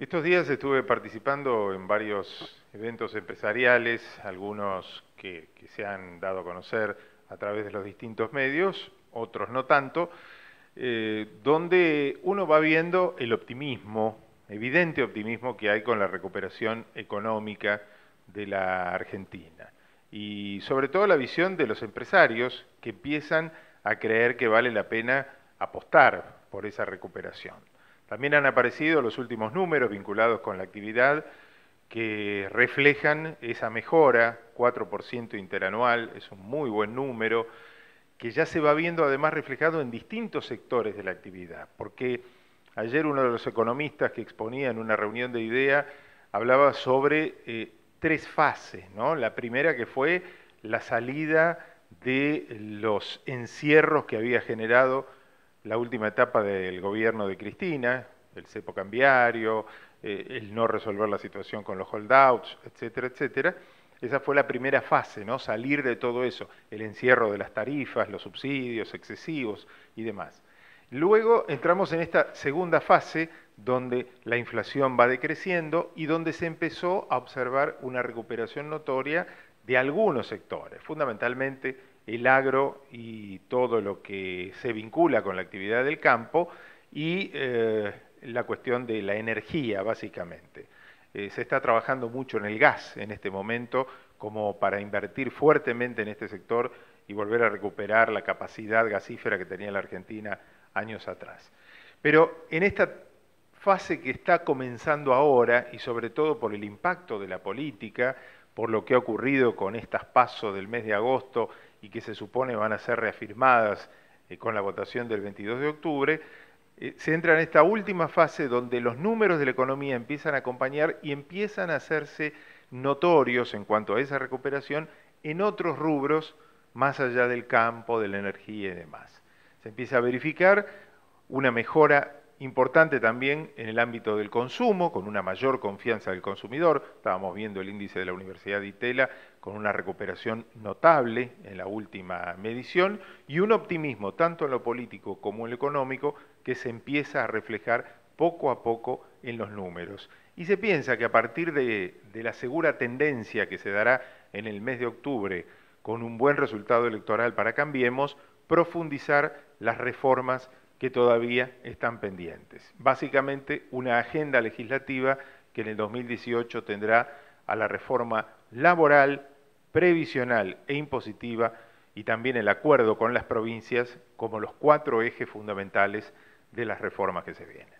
Estos días estuve participando en varios eventos empresariales, algunos que, se han dado a conocer a través de los distintos medios, otros no tanto, eh, donde uno va viendo el optimismo, evidente optimismo que hay con la recuperación económica de la Argentina. Y sobre todo la visión de los empresarios que empiezan a creer que vale la pena apostar por esa recuperación. También han aparecido los últimos números vinculados con la actividad que reflejan esa mejora, 4% interanual, es un muy buen número, que ya se va viendo además reflejado en distintos sectores de la actividad, porque ayer uno de los economistas que exponía en una reunión de idea hablaba sobre eh, tres fases, ¿no? La primera que fue la salida de los encierros que había generado la última etapa del gobierno de Cristina, el cepo cambiario, eh, el no resolver la situación con los holdouts, etcétera, etcétera. Esa fue la primera fase, ¿no? Salir de todo eso, el encierro de las tarifas, los subsidios excesivos y demás. Luego entramos en esta segunda fase donde la inflación va decreciendo y donde se empezó a observar una recuperación notoria de algunos sectores, fundamentalmente el agro y todo lo que se vincula con la actividad del campo y eh, la cuestión de la energía, básicamente. Eh, se está trabajando mucho en el gas en este momento como para invertir fuertemente en este sector y volver a recuperar la capacidad gasífera que tenía la Argentina años atrás. Pero en esta fase que está comenzando ahora y sobre todo por el impacto de la política, por lo que ha ocurrido con estas pasos del mes de agosto y que se supone van a ser reafirmadas eh, con la votación del 22 de octubre, eh, se entra en esta última fase donde los números de la economía empiezan a acompañar y empiezan a hacerse notorios en cuanto a esa recuperación en otros rubros más allá del campo, de la energía y demás. Se empieza a verificar una mejora Importante también en el ámbito del consumo, con una mayor confianza del consumidor. Estábamos viendo el índice de la Universidad de Itela con una recuperación notable en la última medición y un optimismo tanto en lo político como en lo económico que se empieza a reflejar poco a poco en los números. Y se piensa que a partir de, la segura tendencia que se dará en el mes de octubre con un buen resultado electoral para Cambiemos, profundizar las reformas que todavía están pendientes. Básicamente una agenda legislativa que en el 2018 tendrá a la reforma laboral, previsional e impositiva y también el acuerdo con las provincias como los cuatro ejes fundamentales de las reformas que se vienen.